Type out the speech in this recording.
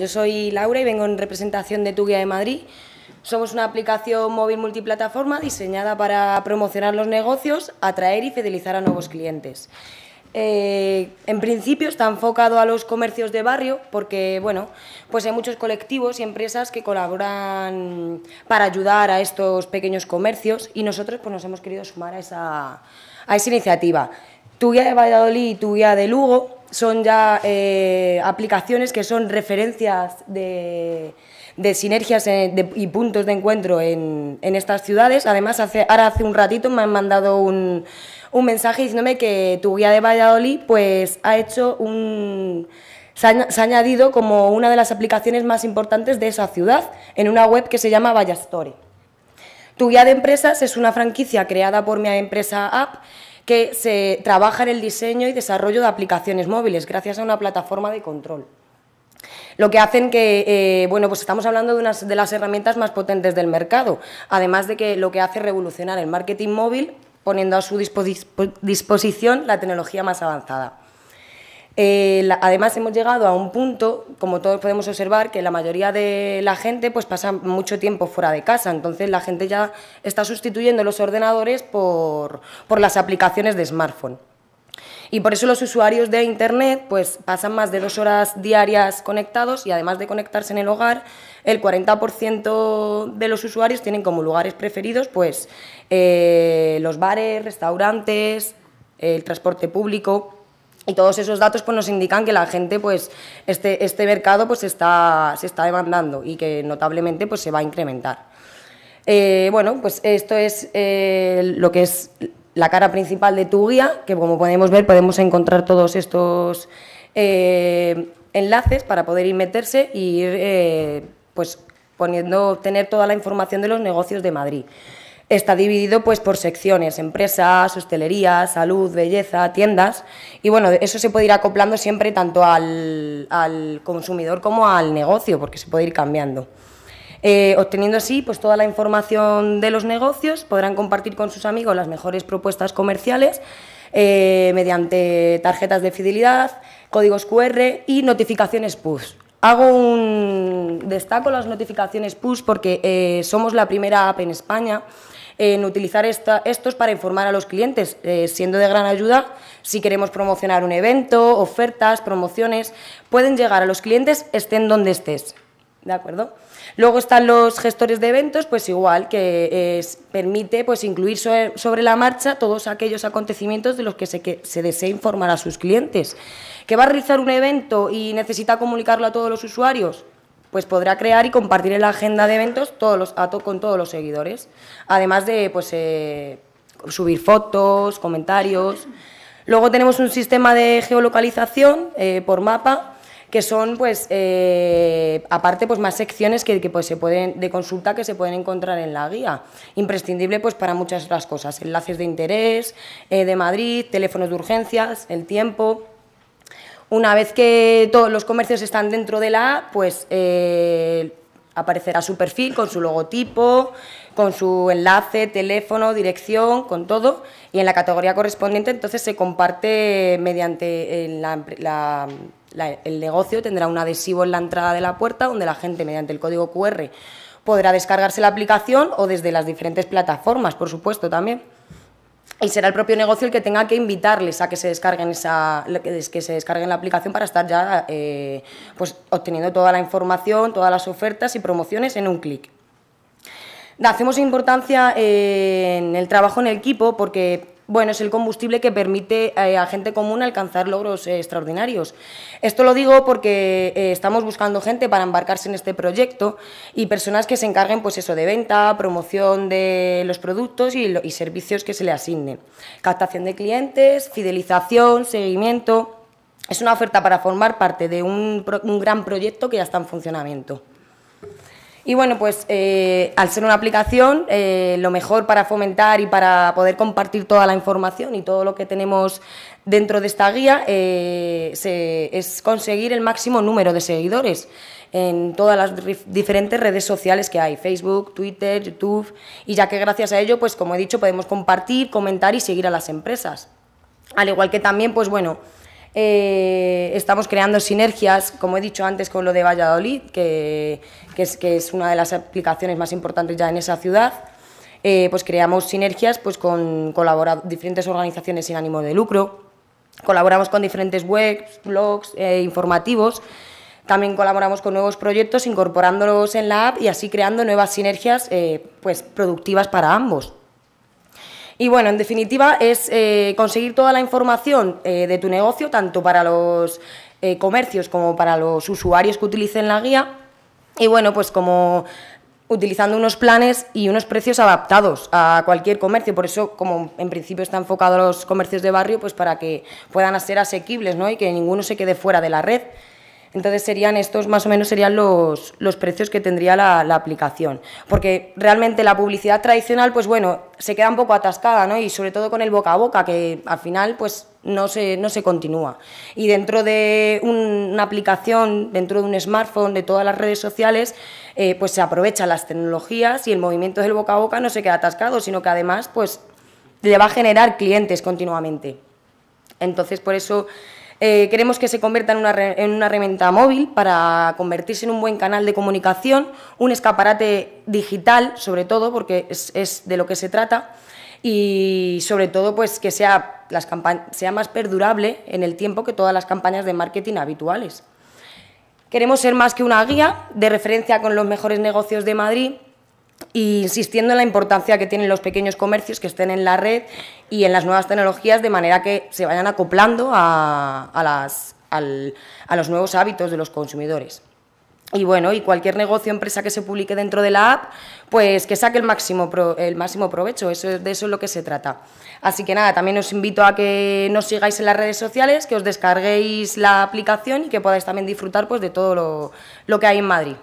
Yo soy Laura y vengo en representación de Tu Guía de Madrid. Somos una aplicación móvil multiplataforma diseñada para promocionar los negocios, atraer y fidelizar a nuevos clientes. Eh, en principio está enfocado a los comercios de barrio porque bueno, pues hay muchos colectivos y empresas que colaboran para ayudar a estos pequeños comercios y nosotros pues, nos hemos querido sumar a esa, a esa iniciativa. Tu guía de Valladolid y tu guía de Lugo son ya eh, aplicaciones que son referencias de, sinergias eh, y puntos de encuentro en, estas ciudades. Además, hace, ahora hace un ratito me han mandado un, un mensaje diciéndome que tu guía de Valladolid pues, ha hecho un... Se ha, añadido como una de las aplicaciones más importantes de esa ciudad en una web que se llama Vallastore. Tu guía de empresas es una franquicia creada por mi empresa App que se trabaja en el diseño y desarrollo de aplicaciones móviles gracias a una plataforma de control lo que hacen que, eh, bueno, pues estamos hablando de unas de las herramientas más potentes del mercado, además de que lo que hace es revolucionar el marketing móvil poniendo a su disposición la tecnología más avanzada. Eh, además hemos llegado a un punto, como todos podemos observar, que la mayoría de la gente pues pasa mucho tiempo fuera de casa, entonces la gente ya está sustituyendo los ordenadores por, las aplicaciones de smartphone. Y por eso los usuarios de Internet pues, pasan más de dos horas diarias conectados y además de conectarse en el hogar, el 40% de los usuarios tienen como lugares preferidos pues, eh, los bares, restaurantes, el transporte público. Y todos esos datos pues, nos indican que la gente, pues, este, este mercado pues, está, se está demandando y que notablemente pues, se va a incrementar. Eh, bueno, pues esto es eh, lo que es la cara principal de tu guía, que como podemos ver podemos encontrar todos estos eh, enlaces para poder ir meterse y ir pues, poniendo, obtener toda la información de los negocios de Madrid está dividido pues por secciones, empresas, hostelería, salud, belleza, tiendas y bueno, eso se puede ir acoplando siempre tanto al, consumidor como al negocio porque se puede ir cambiando. Eh, obteniendo así pues, toda la información de los negocios, podrán compartir con sus amigos las mejores propuestas comerciales eh, mediante tarjetas de fidelidad, códigos QR y notificaciones push. Hago un destaco las notificaciones push porque eh, somos la primera app en España en utilizar estos para informar a los clientes, eh, siendo de gran ayuda si queremos promocionar un evento, ofertas, promociones, pueden llegar a los clientes estén donde estés. ¿De acuerdo? Luego están los gestores de eventos, pues igual, que permite pues, incluir sobre, la marcha todos aquellos acontecimientos de los que se, que se desea informar a sus clientes. ¿Que va a realizar un evento y necesita comunicarlo a todos los usuarios? pues podrá crear y compartir en la agenda de eventos todos los, con todos los seguidores. Además de pues, eh, subir fotos, comentarios. Luego tenemos un sistema de geolocalización eh, por mapa que son pues eh, aparte pues más secciones que, que, pues, se pueden de consulta que se pueden encontrar en la guía imprescindible pues para muchas otras cosas enlaces de interés de Madrid teléfonos de urgencias el tiempo una vez que todos los comercios están dentro de la A, pues eh, aparecerá su perfil con su logotipo, con su enlace, teléfono, dirección, con todo. Y en la categoría correspondiente entonces se comparte mediante el negocio, tendrá un adhesivo en la entrada de la puerta donde la gente mediante el código QR podrá descargarse la aplicación o desde las diferentes plataformas, por supuesto, también y será el propio negocio el que tenga que invitarles a que se descarguen esa que se descarguen la aplicación para estar ya eh, pues obteniendo toda la información todas las ofertas y promociones en un clic hacemos importancia en el trabajo en equipo porque bueno, es el combustible que permite eh, a gente común alcanzar logros eh, extraordinarios. Esto lo digo porque eh, estamos buscando gente para embarcarse en este proyecto y personas que se encarguen pues eso, de venta, promoción de los productos y, servicios que se le asignen. Captación de clientes, fidelización, seguimiento. Es una oferta para formar parte de un gran proyecto que ya está en funcionamiento. Y bueno, pues eh, al ser una aplicación, eh, lo mejor para fomentar y para poder compartir toda la información y todo lo que tenemos dentro de esta guía eh, es conseguir el máximo número de seguidores en todas las diferentes redes sociales que hay, Facebook, Twitter, YouTube, y ya que gracias a ello, pues como he dicho, podemos compartir, comentar y seguir a las empresas. Al igual que también, pues bueno, eh, estamos creando sinergias, como he dicho antes, con lo de Valladolid, que, es, que es, una de las aplicaciones más importantes ya en esa ciudad. Eh, pues creamos sinergias pues, con diferentes organizaciones sin ánimo de lucro, colaboramos con diferentes webs, blogs eh, informativos, también colaboramos con nuevos proyectos incorporándolos en la app y así creando nuevas sinergias eh, pues, productivas para ambos. Y bueno, en definitiva es eh, conseguir toda la información eh, de tu negocio, tanto para los eh, comercios como para los usuarios que utilicen la guía. Y bueno, pues como utilizando unos planes y unos precios adaptados a cualquier comercio. Por eso, como en principio está enfocado a los comercios de barrio, pues para que puedan ser asequibles ¿no? y que ninguno se quede fuera de la red. Entonces serían estos, más o menos serían los, precios que tendría la, aplicación. Porque realmente la publicidad tradicional, pues bueno, se queda un poco atascada, ¿no? Y sobre todo con el boca a boca, que al final, pues no se, no se continúa. Y dentro de una aplicación, dentro de un smartphone, de todas las redes sociales, eh, pues se aprovechan las tecnologías y el movimiento del boca a boca no se queda atascado, sino que además, pues le va a generar clientes continuamente. Entonces, por eso eh, queremos que se convierta en una, herramienta móvil para convertirse en un buen canal de comunicación, un escaparate digital, sobre todo, porque es, de lo que se trata y sobre todo pues que sea, las sea más perdurable en el tiempo que todas las campañas de marketing habituales. Queremos ser más que una guía de referencia con los mejores negocios de Madrid y insistiendo en la importancia que tienen los pequeños comercios que estén en la red y en las nuevas tecnologías de manera que se vayan acoplando a, las, a los nuevos hábitos de los consumidores. Y bueno, y cualquier negocio, o empresa que se publique dentro de la app, pues que saque el máximo, el máximo provecho, eso, de eso es lo que se trata. Así que nada, también os invito a que nos sigáis en las redes sociales, que os descarguéis la aplicación y que podáis también disfrutar pues, de todo lo, lo que hay en Madrid.